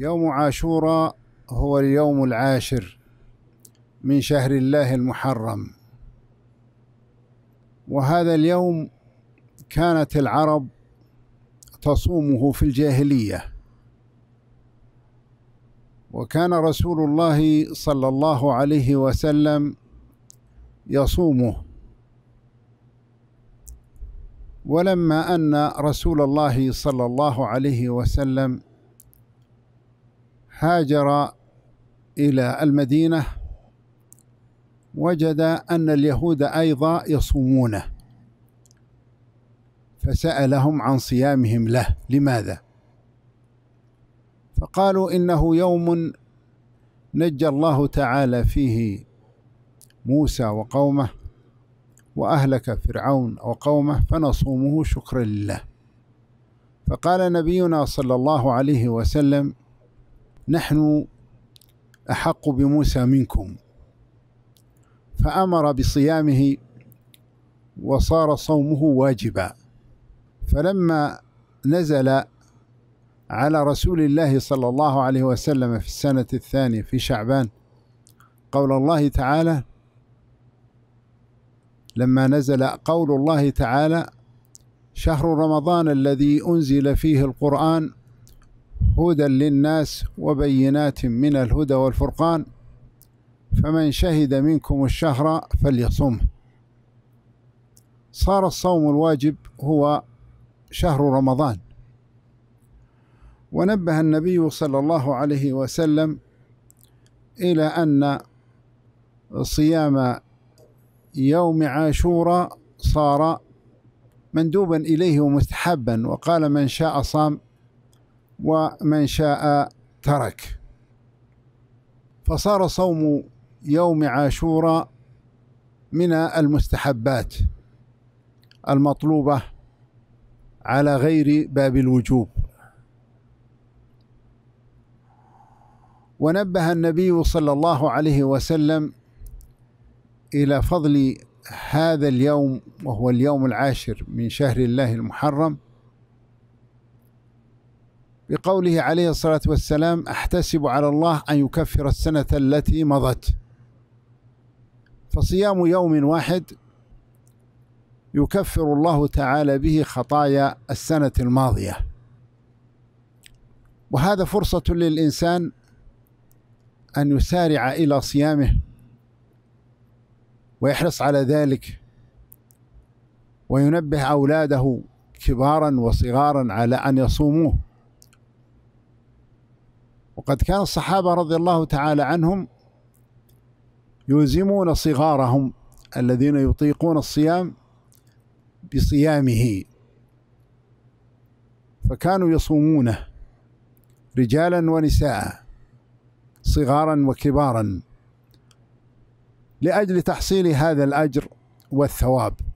يوم عاشوراء هو اليوم العاشر من شهر الله المحرم وهذا اليوم كانت العرب تصومه في الجاهليه وكان رسول الله صلى الله عليه وسلم يصومه ولما ان رسول الله صلى الله عليه وسلم هاجر إلى المدينة وجد أن اليهود أيضا يصومونه فسألهم عن صيامهم له لماذا؟ فقالوا إنه يوم نجى الله تعالى فيه موسى وقومه وأهلك فرعون وقومه فنصومه شكرا لله فقال نبينا صلى الله عليه وسلم نحن أحق بموسى منكم فأمر بصيامه وصار صومه واجبا فلما نزل على رسول الله صلى الله عليه وسلم في السنة الثانية في شعبان قول الله تعالى لما نزل قول الله تعالى شهر رمضان الذي أنزل فيه القرآن هدى للناس وبينات من الهدى والفرقان فمن شهد منكم الشهر فليصمه صار الصوم الواجب هو شهر رمضان ونبه النبي صلى الله عليه وسلم إلى أن صيام يوم عاشورا صار مندوبا إليه ومستحبا وقال من شاء صام ومن شاء ترك فصار صوم يوم عاشوراء من المستحبات المطلوبة على غير باب الوجوب ونبه النبي صلى الله عليه وسلم إلى فضل هذا اليوم وهو اليوم العاشر من شهر الله المحرم بقوله عليه الصلاة والسلام أحتسب على الله أن يكفر السنة التي مضت فصيام يوم واحد يكفر الله تعالى به خطايا السنة الماضية وهذا فرصة للإنسان أن يسارع إلى صيامه ويحرص على ذلك وينبه أولاده كبارا وصغارا على أن يصوموه وقد كان الصحابة رضي الله تعالى عنهم يلزمون صغارهم الذين يطيقون الصيام بصيامه فكانوا يصومونه رجالا ونساء صغارا وكبارا لاجل تحصيل هذا الاجر والثواب